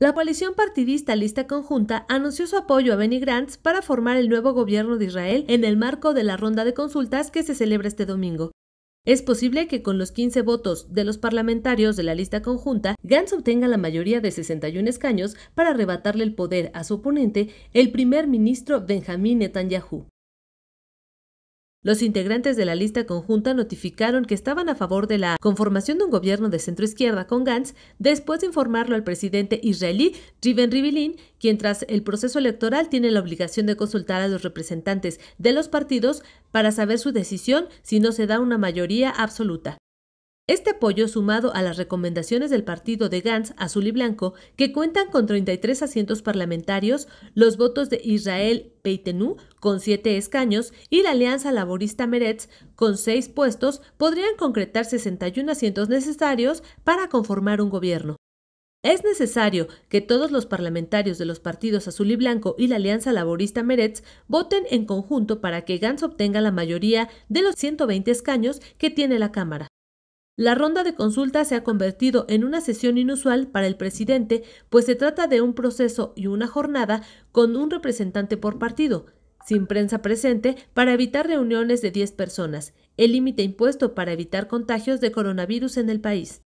La coalición partidista Lista Conjunta anunció su apoyo a Benny Grants para formar el nuevo gobierno de Israel en el marco de la ronda de consultas que se celebra este domingo. Es posible que con los 15 votos de los parlamentarios de la lista conjunta, Gantz obtenga la mayoría de 61 escaños para arrebatarle el poder a su oponente, el primer ministro Benjamín Netanyahu. Los integrantes de la lista conjunta notificaron que estaban a favor de la conformación de un gobierno de centroizquierda con Gantz después de informarlo al presidente israelí Riven Rivilin, quien tras el proceso electoral tiene la obligación de consultar a los representantes de los partidos para saber su decisión si no se da una mayoría absoluta. Este apoyo, sumado a las recomendaciones del partido de Gantz azul y blanco, que cuentan con 33 asientos parlamentarios, los votos de Israel Peitenú, con 7 escaños y la Alianza Laborista Meretz con 6 puestos, podrían concretar 61 asientos necesarios para conformar un gobierno. Es necesario que todos los parlamentarios de los partidos Azul y Blanco y la Alianza Laborista Meretz voten en conjunto para que Gantz obtenga la mayoría de los 120 escaños que tiene la Cámara. La ronda de consulta se ha convertido en una sesión inusual para el presidente, pues se trata de un proceso y una jornada con un representante por partido, sin prensa presente para evitar reuniones de 10 personas, el límite impuesto para evitar contagios de coronavirus en el país.